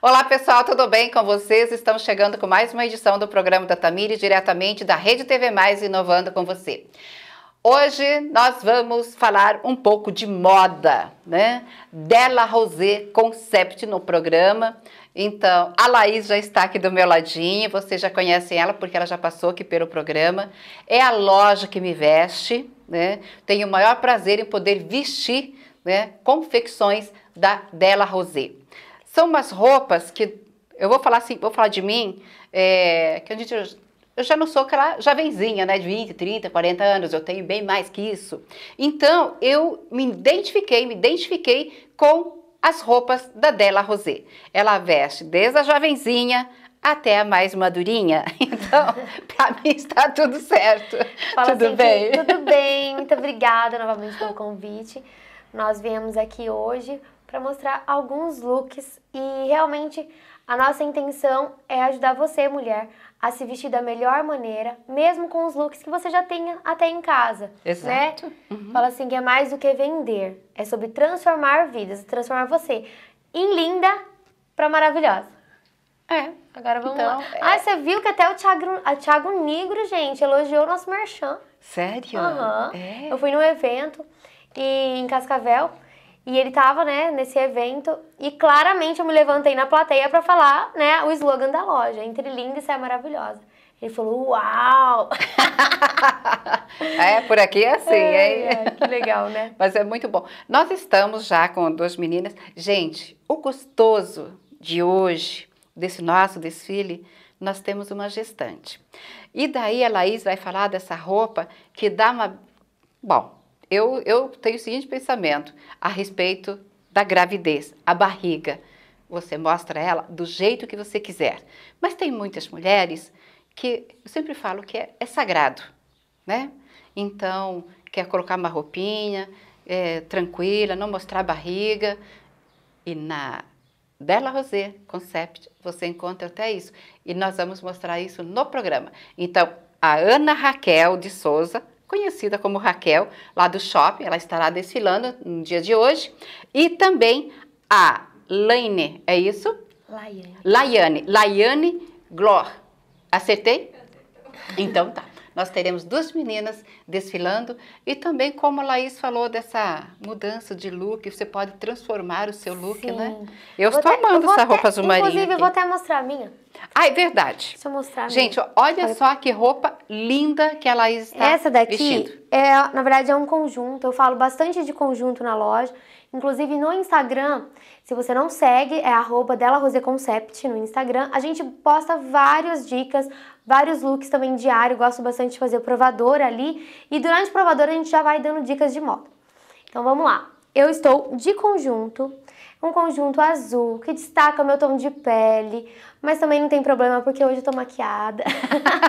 Olá pessoal, tudo bem com vocês? Estamos chegando com mais uma edição do programa da Tamiri, diretamente da Rede TV Mais, inovando com você. Hoje nós vamos falar um pouco de moda, né? Della Rosé Concept no programa. Então, a Laís já está aqui do meu ladinho, vocês já conhecem ela porque ela já passou aqui pelo programa. É a loja que me veste, né? Tenho o maior prazer em poder vestir né, confecções da Della Rosé. São umas roupas que eu vou falar assim, vou falar de mim, é, que a gente, eu já não sou aquela jovenzinha, né, de 20, 30, 40 anos, eu tenho bem mais que isso. Então, eu me identifiquei, me identifiquei com as roupas da Della Rosé. Ela veste desde a jovenzinha até a mais madurinha. Então, para mim está tudo certo. Fala tudo assim, bem? Tudo bem, muito obrigada novamente pelo convite. Nós viemos aqui hoje para mostrar alguns looks e realmente a nossa intenção é ajudar você, mulher, a se vestir da melhor maneira, mesmo com os looks que você já tenha até em casa. Né? Exato. Né? Uhum. Fala assim que é mais do que vender, é sobre transformar vidas, transformar você em linda para maravilhosa. É, agora vamos então, lá. É... Ah, você viu que até o Thiago, a Thiago Negro, gente, elogiou o nosso merchan. Sério? Aham. Uhum. É. Eu fui num evento e, em Cascavel e ele tava, né, nesse evento e claramente eu me levantei na plateia para falar, né, o slogan da loja, entre linda e saia maravilhosa. Ele falou, uau! é, por aqui é assim, é, é, é. Que legal, né? Mas é muito bom. Nós estamos já com duas meninas. Gente, o gostoso de hoje, desse nosso desfile, nós temos uma gestante. E daí a Laís vai falar dessa roupa que dá uma... Bom, eu, eu tenho o seguinte pensamento a respeito da gravidez, a barriga. Você mostra ela do jeito que você quiser. Mas tem muitas mulheres que eu sempre falo que é, é sagrado, né? Então, quer colocar uma roupinha é, tranquila, não mostrar a barriga. E na Bela Rosé Concept você encontra até isso. E nós vamos mostrar isso no programa. Então, a Ana Raquel de Souza, conhecida como Raquel, lá do shopping. Ela estará desfilando no dia de hoje. E também a Laine, é isso? Laiane. Laiane. Glor. Acertei? Então tá. Nós teremos duas meninas desfilando e também, como a Laís falou, dessa mudança de look, você pode transformar o seu look, né? Sim. né? Eu vou estou até, amando essa até, roupa azul marinho. Inclusive, aqui. eu vou até mostrar a minha. Ai, ah, é verdade. Deixa eu mostrar. Gente, olha, só que roupa linda que ela está está Essa daqui, vestindo. é, na verdade, é um conjunto. Eu falo bastante de conjunto na loja. Inclusive, no Instagram, se você não segue, é arroba no Instagram. A gente posta várias dicas, vários looks também diário. Gosto bastante de fazer o provador ali. E durante o provador, a gente já vai dando dicas de moda. Então, vamos lá. Eu estou de conjunto um conjunto azul que destaca o meu tom de pele, mas também não tem problema porque hoje eu tô maquiada.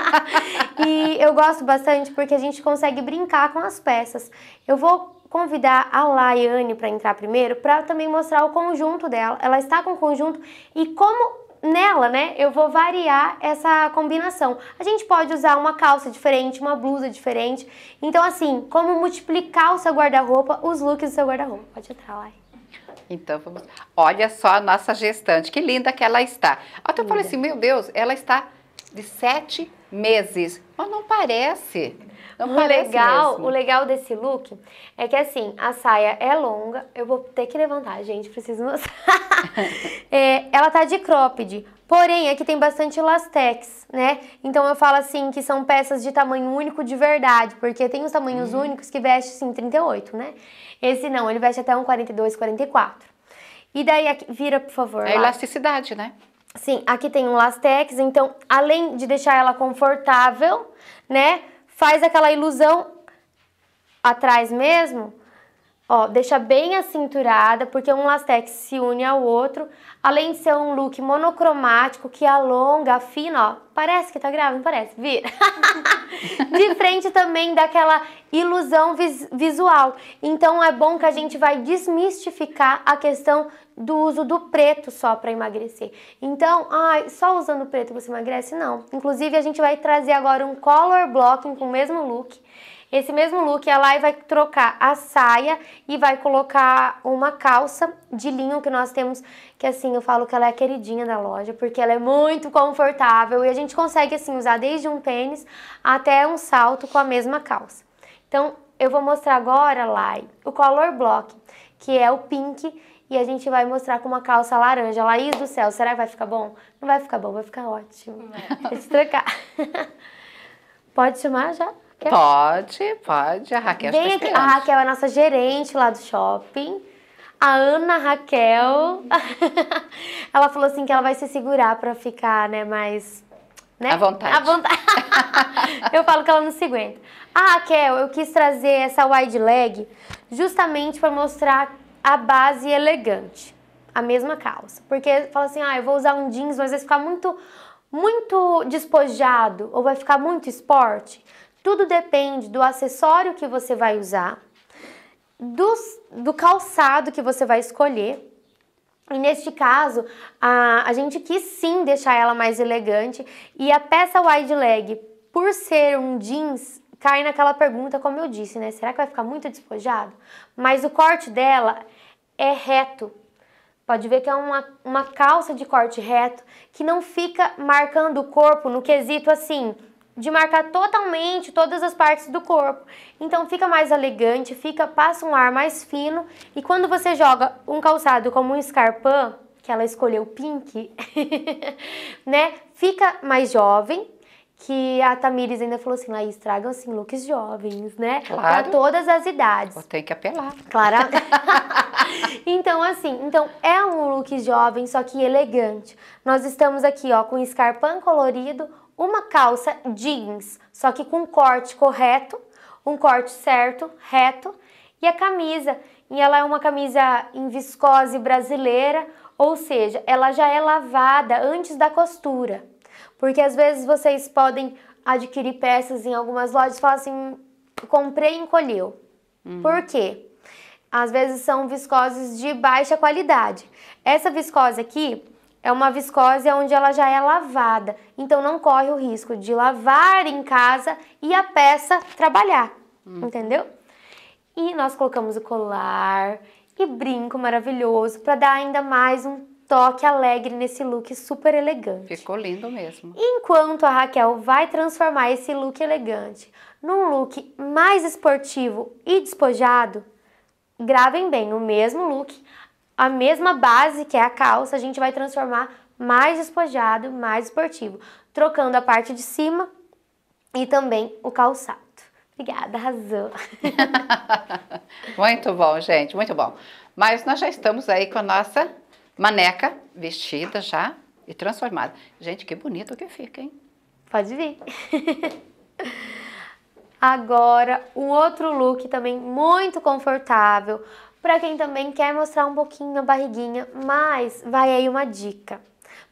e eu gosto bastante porque a gente consegue brincar com as peças. Eu vou convidar a Laiane para entrar primeiro para também mostrar o conjunto dela. Ela está com o conjunto e como nela, né, eu vou variar essa combinação. A gente pode usar uma calça diferente, uma blusa diferente. Então, assim, como multiplicar o seu guarda-roupa, os looks do seu guarda-roupa. Pode entrar, Laiane. Então, vamos. Olha só a nossa gestante, que linda que ela está. Até eu falei assim: meu Deus, ela está de sete meses, mas não parece. Não o parece legal, mesmo. o legal desse look é que assim, a saia é longa, eu vou ter que levantar, gente, preciso mostrar. é, ela tá de cropped, Porém, aqui é tem bastante lastex, né? Então eu falo assim que são peças de tamanho único de verdade, porque tem os tamanhos uhum. únicos que veste assim 38, né? Esse não, ele veste até um 42, 44. E daí aqui, vira, por favor. É lá. elasticidade, né? Sim, aqui tem um lastex, então além de deixar ela confortável, né? Faz aquela ilusão atrás mesmo Ó, deixa bem acinturada, porque um lastex se une ao outro, além de ser um look monocromático que alonga, afina, ó. Parece que tá grávida, não parece? Vira. de frente também daquela ilusão vis visual. Então é bom que a gente vai desmistificar a questão do uso do preto só para emagrecer. Então, ai, só usando preto você emagrece? Não. Inclusive a gente vai trazer agora um color blocking com o mesmo look esse mesmo look, ela vai trocar a saia e vai colocar uma calça de linho que nós temos, que assim, eu falo que ela é a queridinha da loja, porque ela é muito confortável e a gente consegue assim usar desde um tênis até um salto com a mesma calça. Então, eu vou mostrar agora, Lai, o Color Block, que é o pink e a gente vai mostrar com uma calça laranja. Laís do céu, será que vai ficar bom? Não vai ficar bom, vai ficar ótimo. Vai é. se Pode chamar já? Pode, pode. A Raquel Vem aqui, A Raquel é a nossa gerente lá do shopping. A Ana Raquel, ela falou assim que ela vai se segurar para ficar, né, mais né? À vontade. À vontade. eu falo que ela não se aguenta. A Raquel, eu quis trazer essa wide leg justamente para mostrar a base elegante, a mesma calça. Porque fala assim, ah, eu vou usar um jeans, mas vai ficar muito, muito despojado ou vai ficar muito esporte. Tudo depende do acessório que você vai usar, do, do calçado que você vai escolher. E neste caso, a, a gente quis sim deixar ela mais elegante e a peça wide leg, por ser um jeans, cai naquela pergunta, como eu disse, né? Será que vai ficar muito despojado? Mas o corte dela é reto. Pode ver que é uma, uma calça de corte reto que não fica marcando o corpo no quesito assim, de marcar totalmente todas as partes do corpo. Então fica mais elegante, fica passa um ar mais fino e quando você joga um calçado como um escarpão, que ela escolheu pink, né? Fica mais jovem, que a Tamires ainda falou assim, lá estragam assim looks jovens, né? Claro. Para todas as idades. Vou ter que apelar. Claro. então, assim, então é um look jovem, só que elegante. Nós estamos aqui, ó, com escarpão colorido, uma calça jeans, só que com corte correto, um corte certo, reto, e a camisa, e ela é uma camisa em viscose brasileira, ou seja, ela já é lavada antes da costura. Porque às vezes vocês podem adquirir peças em algumas lojas e falar assim, comprei e encolheu. Uhum. Por quê? Às vezes são viscoses de baixa qualidade. Essa viscose aqui, é uma viscose onde ela já é lavada, então não corre o risco de lavar em casa e a peça trabalhar, hum. entendeu? E nós colocamos o colar e brinco maravilhoso para dar ainda mais um toque alegre nesse look super elegante. Ficou lindo mesmo. Enquanto a Raquel vai transformar esse look elegante num look mais esportivo e despojado, gravem bem o mesmo look, a mesma base, que é a calça, a gente vai transformar mais despojado, mais esportivo, trocando a parte de cima e também o calçado. Obrigada, arrasou. muito bom, gente, muito bom. Mas nós já estamos aí com a nossa maneca vestida já e transformada. Gente, que bonito que fica, hein? Pode vir. Agora, o outro look também muito confortável, para quem também quer mostrar um pouquinho a barriguinha, mas vai aí uma dica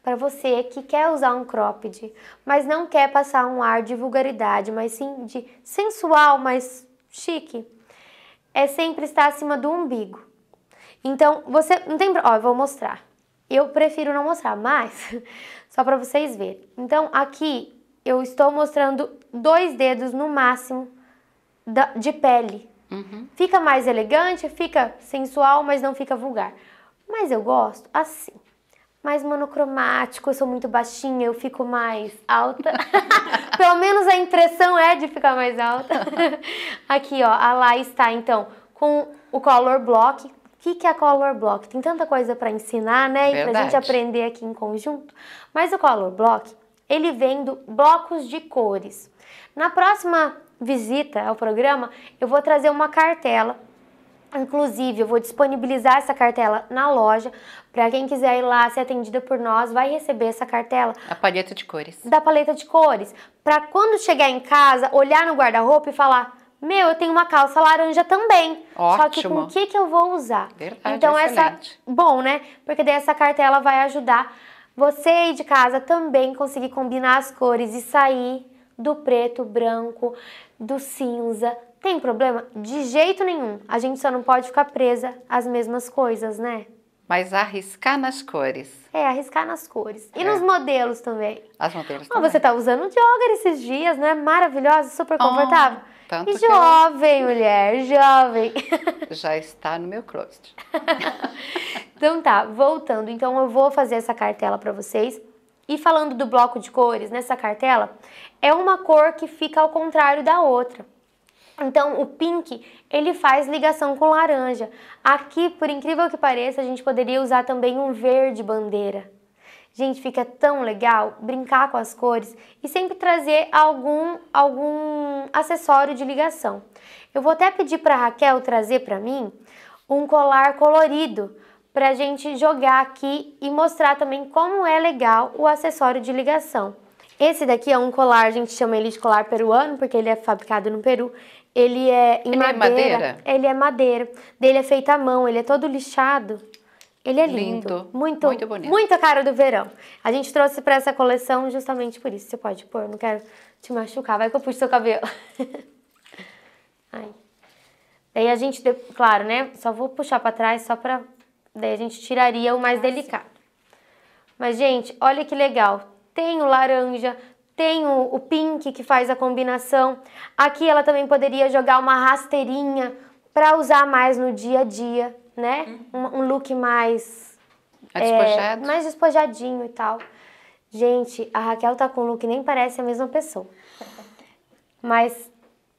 para você que quer usar um cropped, mas não quer passar um ar de vulgaridade, mas sim de sensual, mas chique. É sempre estar acima do umbigo. Então, você não tem, ó, eu vou mostrar. Eu prefiro não mostrar, mas só para vocês verem. Então, aqui eu estou mostrando dois dedos no máximo de pele Uhum. Fica mais elegante, fica sensual, mas não fica vulgar. Mas eu gosto assim. Mais monocromático, eu sou muito baixinha, eu fico mais alta. Pelo menos a impressão é de ficar mais alta. Aqui, ó, a lá está então com o color block. O que, que é color block? Tem tanta coisa para ensinar, né? E E pra gente aprender aqui em conjunto. Mas o color block, ele vem do blocos de cores. Na próxima visita ao programa, eu vou trazer uma cartela. Inclusive, eu vou disponibilizar essa cartela na loja. Para quem quiser ir lá ser atendida por nós, vai receber essa cartela. A paleta de cores. Da paleta de cores. Para quando chegar em casa, olhar no guarda-roupa e falar: meu, eu tenho uma calça laranja também. Ótimo. Só que com o que, que eu vou usar? Verdade, então excelente. essa bom, né? Porque daí essa cartela vai ajudar você aí de casa também conseguir combinar as cores e sair do preto, branco, do cinza. Tem problema? De jeito nenhum. A gente só não pode ficar presa às mesmas coisas, né? Mas arriscar nas cores. É, arriscar nas cores. E é. nos modelos também. As modelos oh, também. Você tá usando jogger esses dias, não é? Maravilhosa, super confortável. Oh, e jovem, eu... mulher, jovem. Já está no meu closet. então tá, voltando. Então eu vou fazer essa cartela para vocês. E falando do bloco de cores, nessa cartela, é uma cor que fica ao contrário da outra. Então, o pink, ele faz ligação com laranja. Aqui, por incrível que pareça, a gente poderia usar também um verde bandeira. Gente, fica tão legal brincar com as cores e sempre trazer algum, algum acessório de ligação. Eu vou até pedir para Raquel trazer para mim um colar colorido, para a gente jogar aqui e mostrar também como é legal o acessório de ligação. Esse daqui é um colar, a gente chama ele de colar peruano, porque ele é fabricado no Peru. Ele é em ele é madeira, é madeira. Ele é madeira. Dele é feito à mão, ele é todo lixado. Ele é lindo. lindo. Muito, muito bonito. Muita cara do verão. A gente trouxe para essa coleção justamente por isso. Você pode pôr, não quero te machucar. Vai que eu puxo seu cabelo. Aí Daí a gente, claro, né? Só vou puxar para trás só para Daí a gente tiraria o mais delicado. Mas, gente, olha que legal. Tem o laranja, tem o, o pink que faz a combinação. Aqui ela também poderia jogar uma rasteirinha para usar mais no dia a dia, né? Uhum. Um, um look mais... É, é, mais despojadinho e tal. Gente, a Raquel tá com um look nem parece a mesma pessoa. Mas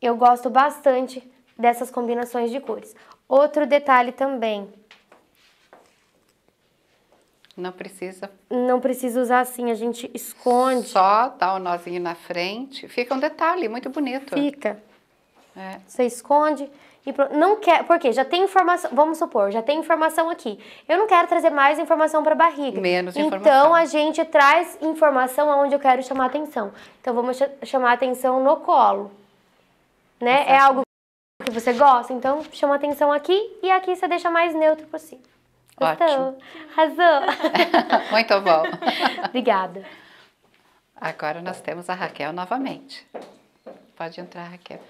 eu gosto bastante dessas combinações de cores. Outro detalhe também, não precisa. Não precisa usar assim, a gente esconde. Só dá o um nozinho na frente. Fica um detalhe muito bonito. Fica. É. Você esconde e não quer, porque já tem informação, vamos supor, já tem informação aqui. Eu não quero trazer mais informação para a barriga. Menos então, informação. Então a gente traz informação aonde eu quero chamar atenção. Então vamos ch chamar atenção no colo. Né? É algo que você gosta, então chama atenção aqui e aqui você deixa mais neutro possível. Ótimo. Então, arrasou. Muito bom. Obrigada. Agora nós temos a Raquel novamente. Pode entrar, Raquel.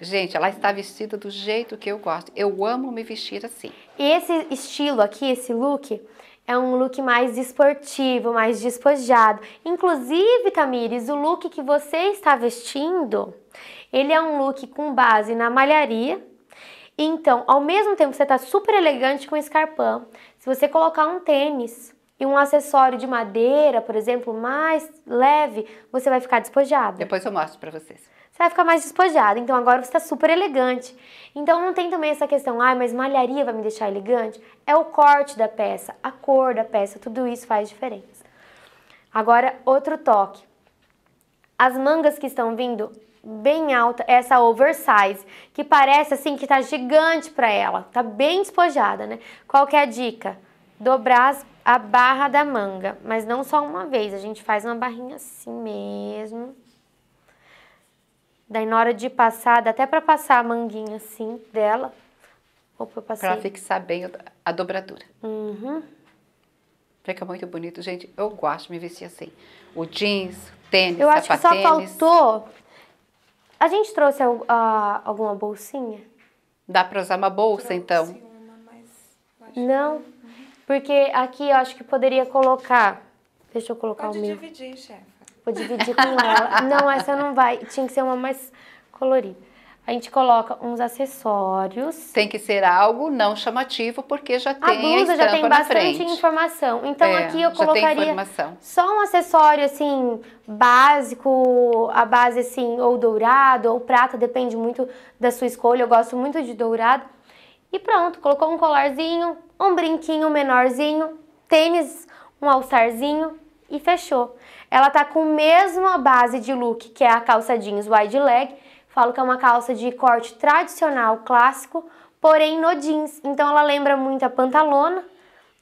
Gente, ela está vestida do jeito que eu gosto. Eu amo me vestir assim. Esse estilo aqui, esse look, é um look mais esportivo, mais despojado. Inclusive, Tamires, o look que você está vestindo, ele é um look com base na malharia, então, ao mesmo tempo que você está super elegante com escarpão, se você colocar um tênis e um acessório de madeira, por exemplo, mais leve, você vai ficar despojado. Depois eu mostro para vocês. Você vai ficar mais despojado. Então agora você está super elegante. Então não tem também essa questão, ai, ah, mas malharia vai me deixar elegante? É o corte da peça, a cor da peça, tudo isso faz diferença. Agora, outro toque. As mangas que estão vindo bem alta essa oversize, que parece assim que tá gigante para ela, tá bem despojada, né? Qual que é a dica? Dobrar a barra da manga, mas não só uma vez, a gente faz uma barrinha assim mesmo. Daí na hora de passar, dá até para passar a manguinha assim dela. Opa, eu passei. Pra fixar bem a dobradura. Uhum. Fica muito bonito, gente. Eu gosto de me vestir assim. O jeans, tênis, Eu acho que só faltou a gente trouxe a, alguma bolsinha? Dá para usar uma bolsa, trouxe então? Uma, mas não, porque aqui eu acho que poderia colocar. Deixa eu colocar Pode o meu. Pode dividir, chefe. Vou dividir com ela. não, essa não vai. Tinha que ser uma mais colorida. A gente coloca uns acessórios. Tem que ser algo não chamativo, porque já tem a blusa a já tem bastante informação. Então é, aqui eu colocaria só um acessório assim básico, a base assim ou dourado ou prata, depende muito da sua escolha. Eu gosto muito de dourado. E pronto, colocou um colarzinho, um brinquinho menorzinho, tênis, um alçarzinho e fechou. Ela tá com a mesma base de look que é a calça jeans wide leg Falo que é uma calça de corte tradicional, clássico, porém no jeans. Então ela lembra muito a pantalona,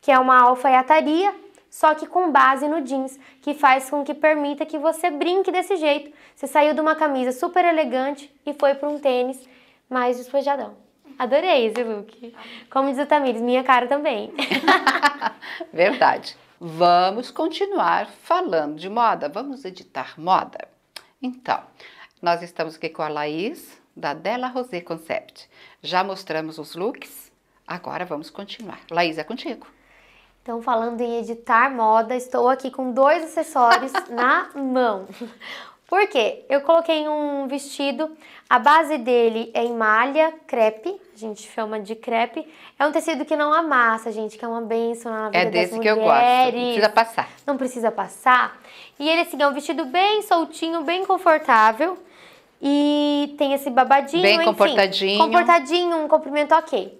que é uma alfaiataria, só que com base no jeans, que faz com que permita que você brinque desse jeito. Você saiu de uma camisa super elegante e foi para um tênis mais despojadão. Adorei esse look. Como diz o Tamires, minha cara também. Verdade. Vamos continuar falando de moda, vamos editar moda. Então, nós estamos aqui com a Laís, da Della Rosé Concept. Já mostramos os looks, agora vamos continuar. Laís, é contigo. Então, falando em editar moda, estou aqui com dois acessórios na mão. Por quê? Eu coloquei um vestido, a base dele é em malha crepe, a gente chama de crepe. É um tecido que não amassa, gente, que é uma benção na vida É desse que eu gosto, não precisa passar. Não precisa passar. E ele, assim, é um vestido bem soltinho, bem confortável. E tem esse babadinho. Bem enfim, comportadinho. Comportadinho, um comprimento ok.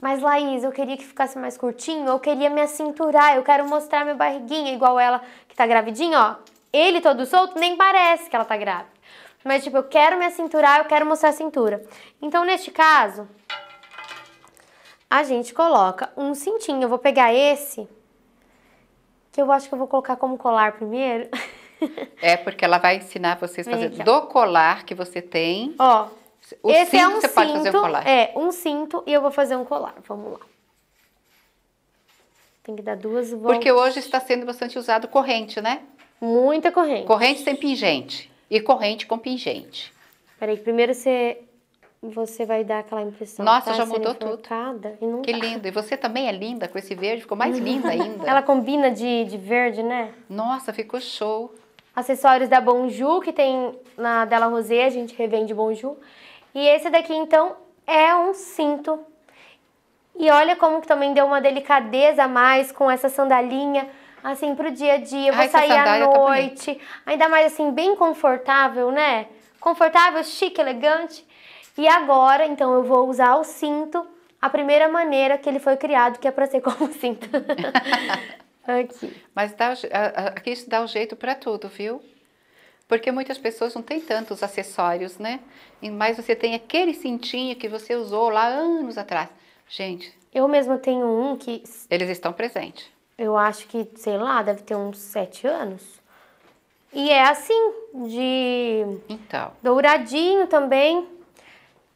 Mas Laís, eu queria que ficasse mais curtinho, eu queria me acinturar, eu quero mostrar minha barriguinha igual ela que tá gravidinha, ó. Ele todo solto nem parece que ela tá grávida. Mas tipo, eu quero me acinturar, eu quero mostrar a cintura. Então, neste caso, a gente coloca um cintinho. Eu vou pegar esse, que eu acho que eu vou colocar como colar primeiro. É, porque ela vai ensinar vocês a fazer do colar que você tem. Ó, o esse é cinto, é um você cinto, pode fazer um colar. É, um cinto e eu vou fazer um colar. Vamos lá. Tem que dar duas voltas. Porque hoje está sendo bastante usado corrente, né? Muita corrente. Corrente sem pingente e corrente com pingente. Peraí, primeiro você você vai dar aquela impressão. Nossa, tá já mudou é tudo. que lindo. E você também é linda com esse verde, ficou mais linda ainda. Ela combina de, de verde, né? Nossa, ficou show acessórios da Bonju, que tem na Della Rosé, a gente revende Bonju. E esse daqui, então, é um cinto. E olha como que também deu uma delicadeza a mais com essa sandalinha, assim, pro dia a dia. Ai, vou sair à tá noite. Tá ainda mais, assim, bem confortável, né? Confortável, chique, elegante. E agora, então, eu vou usar o cinto a primeira maneira que ele foi criado, que é para ser como cinto. aqui. Mas dá, aqui isso dá o um jeito para tudo, viu? Porque muitas pessoas não têm tantos acessórios, né? Mas você tem aquele cintinho que você usou lá anos atrás. Gente. Eu mesma tenho um que. Eles estão presentes. Eu acho que, sei lá, deve ter uns sete anos. E é assim, de. Então. Douradinho também.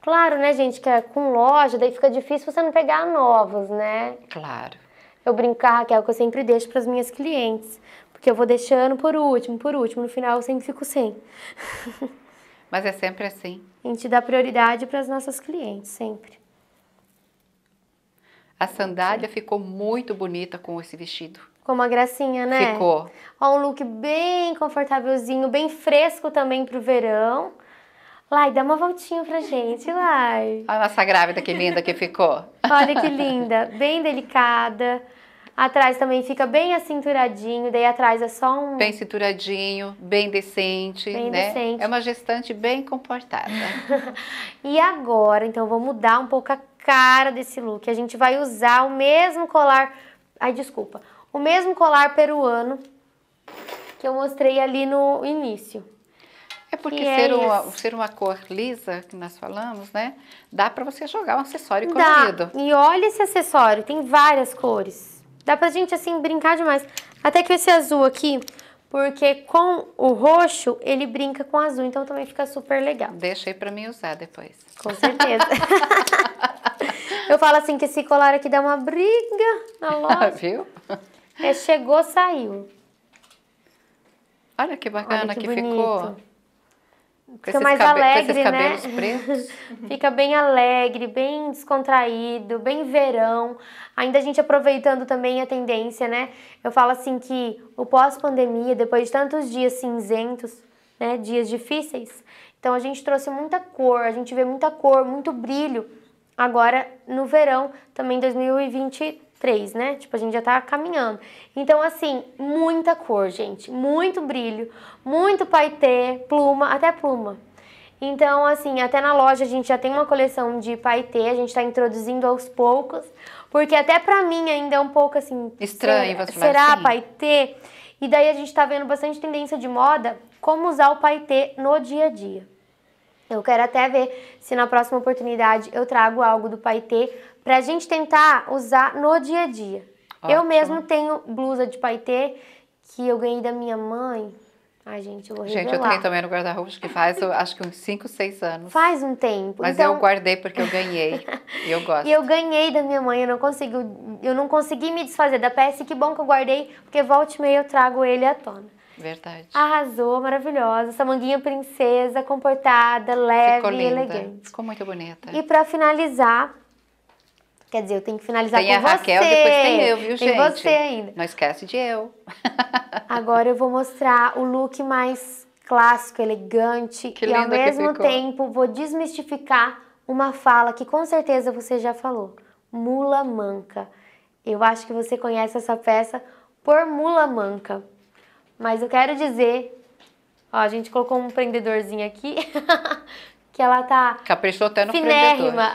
Claro, né, gente, que é com loja, daí fica difícil você não pegar novos, né? Claro eu brincar, que é o que eu sempre deixo para as minhas clientes. Porque eu vou deixando por último, por último, no final eu sempre fico sem. Mas é sempre assim. A gente dá prioridade para as nossas clientes, sempre. A sandália Sim. ficou muito bonita com esse vestido. Com uma gracinha, né? Ficou. Ó, um look bem confortávelzinho, bem fresco também para o verão. Lai, dá uma voltinha pra gente, Lai. Olha a nossa grávida, que linda que ficou. Olha que linda, bem delicada. Atrás também fica bem acinturadinho, daí atrás é só um. Bem cinturadinho, bem decente. Bem né? decente. É uma gestante bem comportada. e agora, então, vou mudar um pouco a cara desse look. A gente vai usar o mesmo colar. Ai, desculpa. O mesmo colar peruano que eu mostrei ali no início. É porque é ser, é uma, ser uma cor lisa, que nós falamos, né? Dá para você jogar um acessório dá. colorido. E olha esse acessório, tem várias cores. Dá pra gente, assim, brincar demais. Até que esse azul aqui, porque com o roxo, ele brinca com azul, então também fica super legal. Deixa aí pra mim usar depois. Com certeza. Eu falo assim que esse colar aqui dá uma briga na loja. Viu? É, chegou, saiu. Olha que bacana Olha que, que ficou. Fica mais alegre, né? Fica bem alegre, bem descontraído, bem verão. Ainda a gente aproveitando também a tendência, né? Eu falo assim que o pós-pandemia, depois de tantos dias cinzentos, né, dias difíceis, então a gente trouxe muita cor, a gente vê muita cor, muito brilho. Agora no verão, também 2023 três, né? Tipo, a gente já tá caminhando. Então, assim, muita cor, gente. Muito brilho, muito paetê, pluma, até pluma. Então, assim, até na loja a gente já tem uma coleção de paetê, a gente tá introduzindo aos poucos, porque até pra mim ainda é um pouco, assim... Estranho, ser, você Será assim? paetê? E daí a gente tá vendo bastante tendência de moda, como usar o paetê no dia a dia. Eu quero até ver se na próxima oportunidade eu trago algo do paetê para a gente tentar usar no dia a dia. Ótimo. Eu mesmo tenho blusa de paetê que eu ganhei da minha mãe. Ai, gente, eu vou revelar. Gente, eu tenho também no guarda-roupa que faz, acho que uns 5, 6 anos. Faz um tempo. Mas então... eu guardei porque eu ganhei. e eu gosto. E eu ganhei da minha mãe, eu não consegui, eu não consegui me desfazer da peça. E que bom que eu guardei, porque volte e meia eu trago ele à tona. Verdade. Arrasou, maravilhosa. Essa manguinha princesa, comportada, leve Ficou linda. e elegante. Ficou muito bonita. E para finalizar, quer dizer, eu tenho que finalizar tem com você. Tem a Raquel, depois tem eu, viu, tem gente? Tem você ainda. Não esquece de eu. Agora eu vou mostrar o look mais clássico, elegante que e ao mesmo tempo vou desmistificar uma fala que com certeza você já falou. Mula Manca. Eu acho que você conhece essa peça por Mula Manca. Mas eu quero dizer, ó, a gente colocou um prendedorzinho aqui, que ela tá caprichou até no finérrima.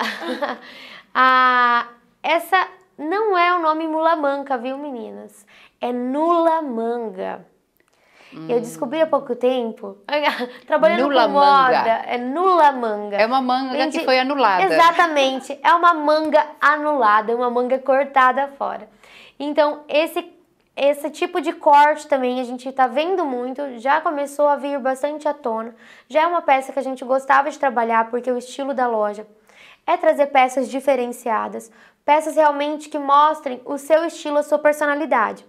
ah, essa não é o nome mula manca, viu, meninas? É nula manga. Hum. Eu descobri há pouco tempo, trabalhando nula com moda, é nula manga. É uma manga que foi anulada. Exatamente, é uma manga anulada, uma manga cortada fora. Então, esse esse tipo de corte também a gente está vendo muito, já começou a vir bastante à tona. Já é uma peça que a gente gostava de trabalhar porque o estilo da loja é trazer peças diferenciadas, peças realmente que mostrem o seu estilo, a sua personalidade.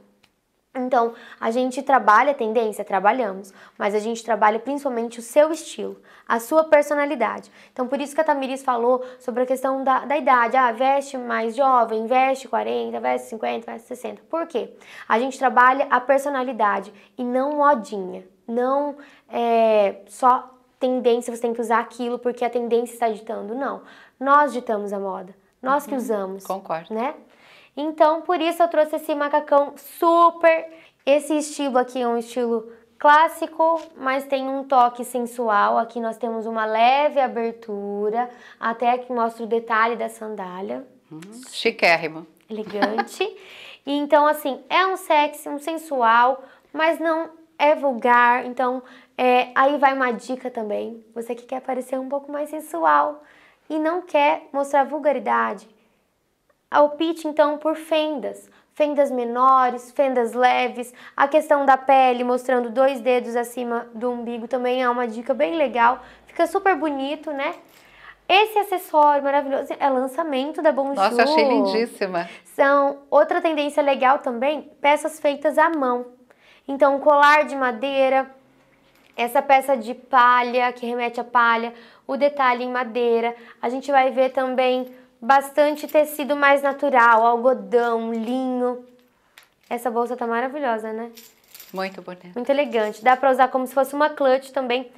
Então, a gente trabalha tendência, trabalhamos, mas a gente trabalha principalmente o seu estilo, a sua personalidade. Então, por isso que a Tamiris falou sobre a questão da, da idade. Ah, veste mais jovem, veste 40, veste 50, veste 60. Por quê? A gente trabalha a personalidade e não modinha, não é, só tendência, você tem que usar aquilo porque a tendência está ditando. Não, nós ditamos a moda, nós uhum, que usamos. Concordo. Né? Então, por isso eu trouxe esse macacão super. Esse estilo aqui é um estilo clássico, mas tem um toque sensual. Aqui nós temos uma leve abertura, até que mostra o detalhe da sandália. Hum, chiquérrimo. Elegante. então, assim, é um sexy, um sensual, mas não é vulgar. Então, é, aí vai uma dica também. Você que quer parecer um pouco mais sensual e não quer mostrar vulgaridade, alpite então, por fendas. Fendas menores, fendas leves, a questão da pele mostrando dois dedos acima do umbigo também é uma dica bem legal, fica super bonito, né? Esse acessório maravilhoso é lançamento da Bonjour. Nossa, achei lindíssima. São outra tendência legal também, peças feitas à mão. Então, colar de madeira, essa peça de palha que remete à palha, o detalhe em madeira. A gente vai ver também bastante tecido mais natural, algodão, linho. Essa bolsa tá maravilhosa, né? Muito bonita. Muito elegante. Dá pra usar como se fosse uma clutch também.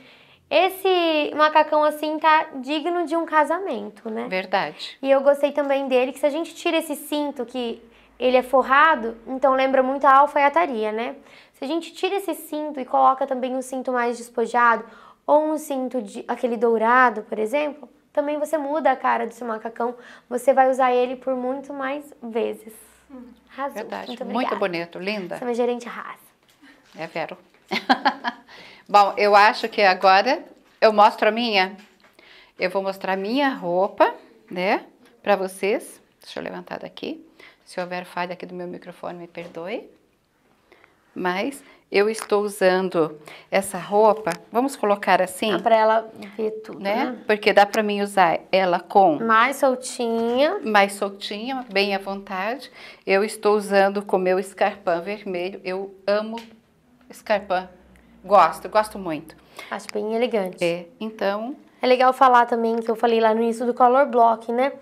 Esse macacão assim tá digno de um casamento, né? Verdade. E eu gostei também dele, que se a gente tira esse cinto que ele é forrado, então lembra muito a alfaiataria, né? Se a gente tira esse cinto e coloca também um cinto mais despojado, ou um cinto de aquele dourado, por exemplo, também você muda a cara do seu macacão, você vai usar ele por muito mais vezes. Hum. Verdade, muito, muito bonito, linda. Você é gerente rasa. É vero. Bom, eu acho que agora eu mostro a minha. Eu vou mostrar a minha roupa, né, para vocês. Deixa eu levantar daqui. Se houver falha aqui do meu microfone, me perdoe. Mas eu estou usando essa roupa, vamos colocar assim? Ah, para ela ver tudo, né? né? Porque dá para mim usar ela com... Mais soltinha. Mais soltinha, bem à vontade. Eu estou usando com meu escarpão vermelho, eu amo escarpão, gosto, gosto muito. Acho bem elegante. É, então... É legal falar também que eu falei lá no início do color block, né?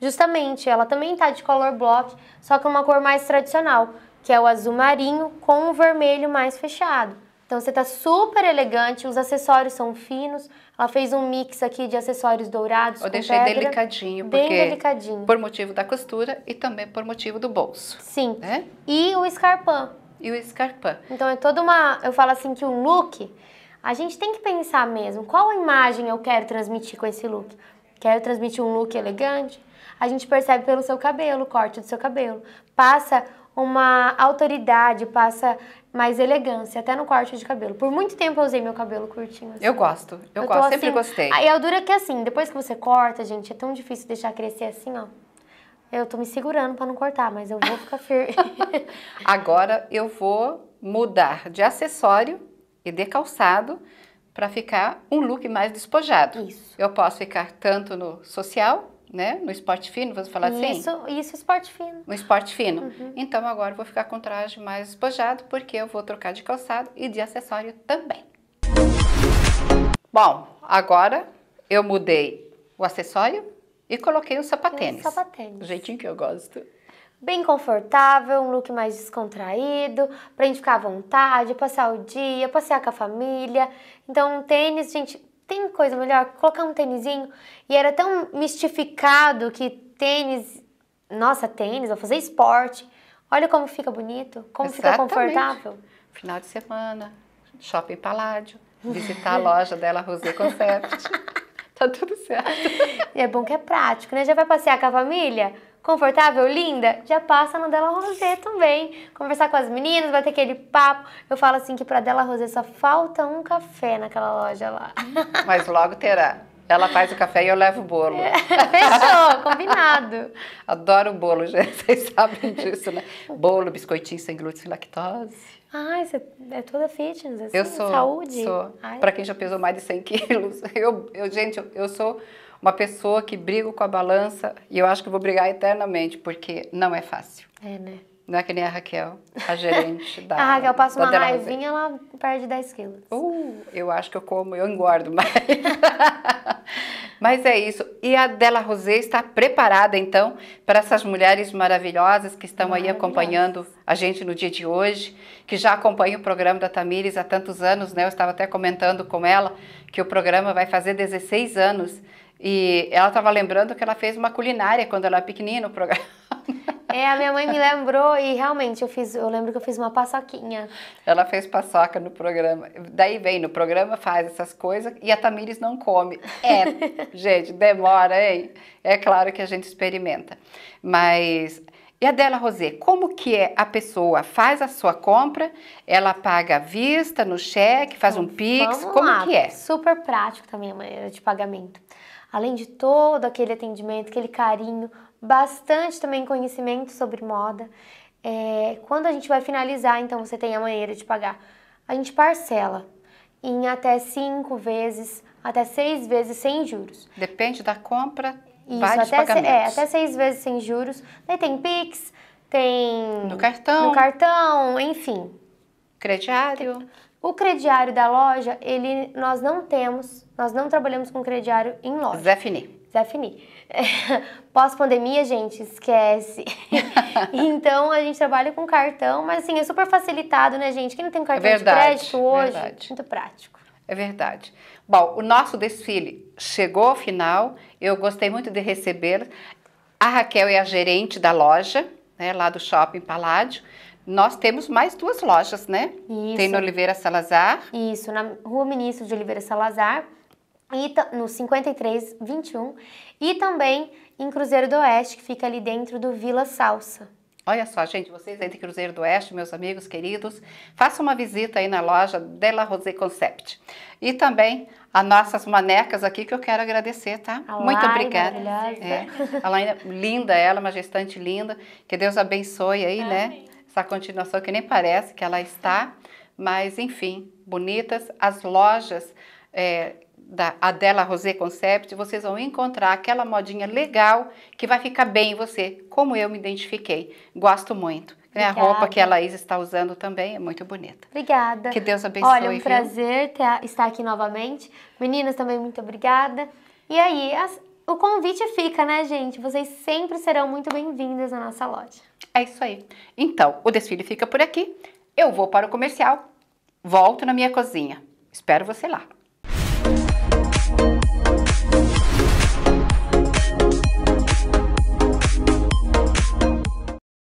Justamente, ela também tá de color block, só que uma cor mais tradicional que é o azul marinho com o vermelho mais fechado. Então você tá super elegante, os acessórios são finos. Ela fez um mix aqui de acessórios dourados. Eu deixei pedra, delicadinho, bem delicadinho. Por motivo da costura e também por motivo do bolso. Sim. Né? E o escarpão. E o escarpão. Então é toda uma. Eu falo assim que o look, a gente tem que pensar mesmo qual imagem eu quero transmitir com esse look. Quero transmitir um look elegante? A gente percebe pelo seu cabelo, o corte do seu cabelo. Passa uma autoridade, passa mais elegância, até no corte de cabelo. Por muito tempo eu usei meu cabelo curtinho. Assim. Eu gosto, eu, eu gosto, assim, sempre gostei. E a dura que assim, depois que você corta, gente, é tão difícil deixar crescer assim, ó. Eu tô me segurando para não cortar, mas eu vou ficar firme. Agora eu vou mudar de acessório e de calçado para ficar um look mais despojado. Isso. Eu posso ficar tanto no social né? No esporte fino, vamos falar isso, assim? Isso, isso, esporte fino. No esporte fino. Uhum. Então, agora vou ficar com o traje mais espojado, porque eu vou trocar de calçado e de acessório também. Bom, agora eu mudei o acessório e coloquei um sapatênis. Um é, sapatênis. Do jeitinho que eu gosto. Bem confortável, um look mais descontraído, pra gente ficar à vontade, passar o dia, passear com a família. Então, um tênis, gente, tem coisa melhor? Colocar um tênisinho. E era tão mistificado que tênis, nossa, tênis, vou fazer esporte. Olha como fica bonito, como Exatamente. fica confortável. Final de semana, shopping Paládio, visitar a loja dela Rosé Concept. tá tudo certo. E é bom que é prático, né? Já vai passear com a família? Confortável, linda? Já passa no Della Rosé também. Conversar com as meninas, vai ter aquele papo. Eu falo assim que pra Della Rosé só falta um café naquela loja lá. Mas logo terá. Ela faz o café e eu levo o bolo. É, fechou, combinado. Adoro bolo, gente. Vocês sabem disso, né? Bolo, biscoitinho sem glúten sem lactose. Ai, você é toda fitness, assim, eu sou, saúde. Sou. Para quem já pesou mais de 100 quilos, eu, eu gente, eu, eu sou uma pessoa que brigo com a balança e eu acho que vou brigar eternamente, porque não é fácil. É, né? Não é que nem a Raquel, a gerente da. a Raquel passa uma raivinha, ela perde 10 quilos. Uh, eu acho que eu como, eu engordo mais. Mas é isso. E a Della Rosé está preparada, então, para essas mulheres maravilhosas que estão aí acompanhando a gente no dia de hoje, que já acompanham o programa da Tamires há tantos anos, né? Eu estava até comentando com ela que o programa vai fazer 16 anos. E ela estava lembrando que ela fez uma culinária quando ela era pequenina no programa. É, a minha mãe me lembrou e realmente eu fiz, eu lembro que eu fiz uma paçoquinha. Ela fez paçoca no programa. Daí vem no programa, faz essas coisas e a Tamires não come. É, gente, demora, hein? É claro que a gente experimenta. Mas e a Dela Rosé, como que é a pessoa faz a sua compra, ela paga à vista, no cheque, faz então, um Pix, como lá. que é? Super prático também a maneira de pagamento além de todo aquele atendimento, aquele carinho, bastante também conhecimento sobre moda. É, quando a gente vai finalizar, então você tem a maneira de pagar. A gente parcela em até cinco vezes, até seis vezes sem juros. Depende da compra, Isso, até Se, é, até seis vezes sem juros. Daí tem Pix, tem... No cartão. No cartão, enfim. Crediário. O crediário da loja, ele nós não temos, nós não trabalhamos com crediário em loja. Zé Fini. Zé Fini. Pós-pandemia, gente, esquece. então a gente trabalha com cartão, mas assim, é super facilitado, né, gente? Quem não tem cartão é verdade, de crédito hoje, verdade. muito prático. É verdade. Bom, o nosso desfile chegou ao final. Eu gostei muito de receber. A Raquel é a gerente da loja, né, lá do Shopping Paládio. Nós temos mais duas lojas, né? Isso. Tem no Oliveira Salazar. Isso, na Rua Ministro de Oliveira Salazar, e no 5321, e também em Cruzeiro do Oeste, que fica ali dentro do Vila Salsa. Olha só, gente, vocês aí de Cruzeiro do Oeste, meus amigos queridos, façam uma visita aí na loja Della Rosé Concept. E também as nossas manecas aqui, que eu quero agradecer, tá? Muito obrigada. É, linda ela, uma gestante linda. Que Deus abençoe aí, né? Amém. né? essa continuação que nem parece que ela está, mas enfim, bonitas. As lojas é, da Adela Rosé Concept, vocês vão encontrar aquela modinha legal que vai ficar bem em você, como eu me identifiquei. Gosto muito. É a roupa que a Laís está usando também é muito bonita. Obrigada. Que Deus abençoe. Olha, é um prazer ter, estar aqui novamente. Meninas, também muito obrigada. E aí, as, o convite fica, né, gente? Vocês sempre serão muito bem-vindas na nossa loja. É isso aí. Então, o desfile fica por aqui. Eu vou para o comercial, volto na minha cozinha. Espero você lá.